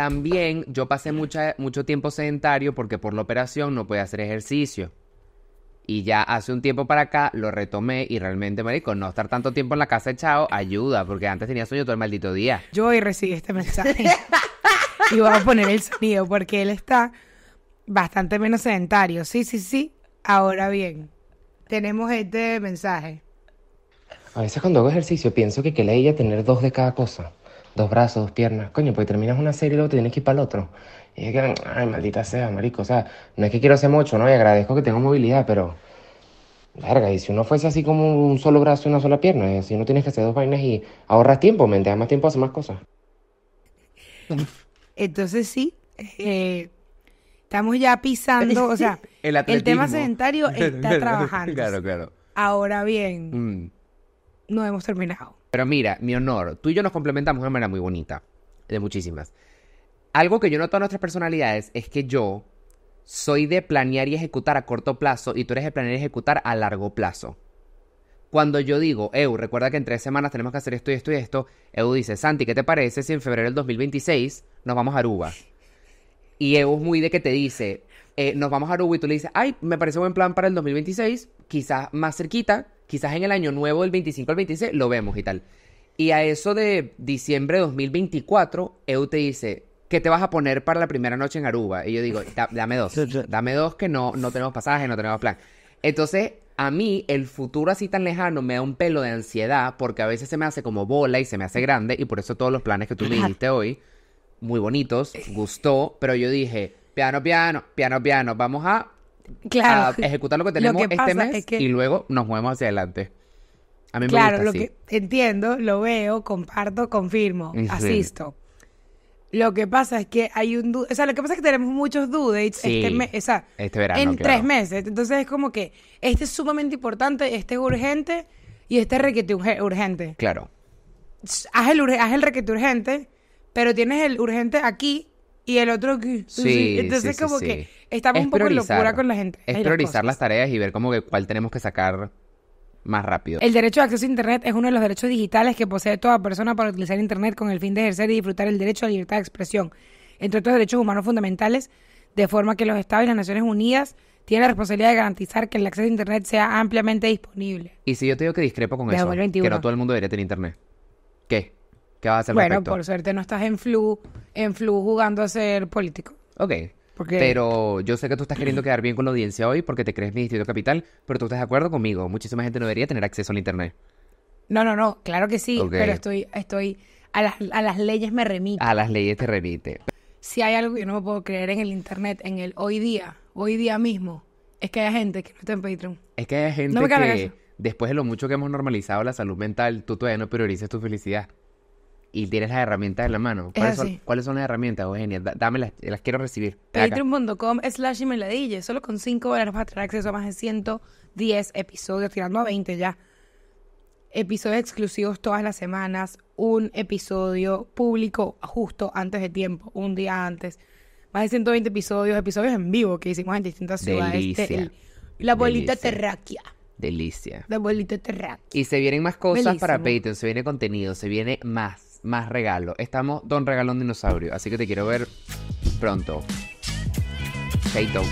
También yo pasé mucho tiempo sedentario porque por la operación no podía hacer ejercicio. Y ya hace un tiempo para acá lo retomé y realmente, marico, no estar tanto tiempo en la casa echado ayuda, porque antes tenía sueño todo el maldito día. Yo hoy recibí este mensaje y voy a poner el sonido porque él está bastante menos sedentario. Sí, sí, sí. Ahora bien, tenemos este mensaje. A veces cuando hago ejercicio pienso que qué leía tener dos de cada cosa dos brazos, dos piernas. Coño, pues terminas una serie y luego te tienes que ir para el otro. Y es que, ay, maldita sea, marico. O sea, no es que quiero hacer mucho, ¿no? Y agradezco que tengo movilidad, pero. Verga, y si uno fuese así como un solo brazo y una sola pierna, eh, si uno tienes que hacer dos vainas y ahorras tiempo, me da más tiempo a hacer más cosas. Entonces sí, eh, estamos ya pisando, o sea, el, tema sedentario está trabajando. Claro, claro. Ahora bien, mm. no hemos terminado. Pero mira, mi honor, tú y yo nos complementamos de una manera muy bonita, de muchísimas. Algo que yo noto en nuestras personalidades es que yo soy de planear y ejecutar a corto plazo y tú eres de planear y ejecutar a largo plazo. Cuando yo digo, Eu, recuerda que en tres semanas tenemos que hacer esto y esto y esto, Eu dice, Santi, ¿qué te parece si en febrero del 2026 nos vamos a Aruba? Y Eu es muy de que te dice, eh, nos vamos a Aruba y tú le dices, ay, me parece buen plan para el 2026, quizás más cerquita, quizás en el año nuevo el 25 al 26 lo vemos y tal. Y a eso de diciembre de 2024, EU te dice, ¿qué te vas a poner para la primera noche en Aruba? Y yo digo, dame dos, dame dos que no, no tenemos pasaje, no tenemos plan. Entonces, a mí el futuro así tan lejano me da un pelo de ansiedad porque a veces se me hace como bola y se me hace grande y por eso todos los planes que tú me dijiste hoy, muy bonitos, gustó, pero yo dije, piano, piano, piano, piano, vamos a claro. ejecutar lo que tenemos este mes y luego nos movemos hacia adelante. A mí me gusta lo que entiendo, lo veo, comparto, confirmo, asisto. Lo que pasa es que hay un... O sea, lo que pasa es que tenemos muchos due este, mes, o sea, este verano, en tres meses. Entonces es como que este es sumamente importante, este es urgente y este es requete urgente. Claro. Haz el, haz el requete urgente, pero tienes el urgente aquí y el otro que... Sí, Entonces como que estamos un poco en locura con la gente. Es priorizar las, tareas y ver como que cuál tenemos que sacar más rápido. El derecho de acceso a Internet es uno de los derechos digitales que posee toda persona para utilizar Internet con el fin de ejercer y disfrutar el derecho a la libertad de expresión, entre otros derechos humanos fundamentales, de forma que los Estados y las Naciones Unidas tienen la responsabilidad de garantizar que el acceso a Internet sea ampliamente disponible. Y si yo te digo que discrepo con eso, que no todo el mundo debería tener Internet, ¿qué? ¿Qué a hacer Bueno, por suerte no estás en flu, en flu jugando a ser político. Ok. Porque... Pero yo sé que tú estás queriendo quedar bien con la audiencia hoy porque te crees mi distrito capital, pero tú estás de acuerdo conmigo. Muchísima gente no debería tener acceso al internet. No, no, no, claro que sí, pero estoy, estoy, a las, leyes me remite. A las leyes te remite. Si hay algo que yo no me puedo creer en el internet, en el hoy día, hoy día mismo, es que hay gente que no está en Patreon. Es que hay gente que después de lo mucho que hemos normalizado la salud mental, tú todavía no priorices tu felicidad y tienes las herramientas en la mano. ¿Cuáles, son, ¿cuáles las herramientas, Eugenia? Dame las, quiero recibir. Patreon.com slash y Solo con 5 dólares vas a tener acceso a más de 110 episodios, tirando a 20 ya. Episodios exclusivos todas las semanas. Un episodio público justo antes de tiempo, un día antes. Más de 120 episodios, episodios en vivo que hicimos en distintas ciudades. la bolita Delicia. Delicia. La bolita terráquea. Y se vienen más cosas para Patreon, se viene contenido, se viene más más regalo. Estamos Don Regalón Dinosaurio, así que te quiero ver pronto. Chaito.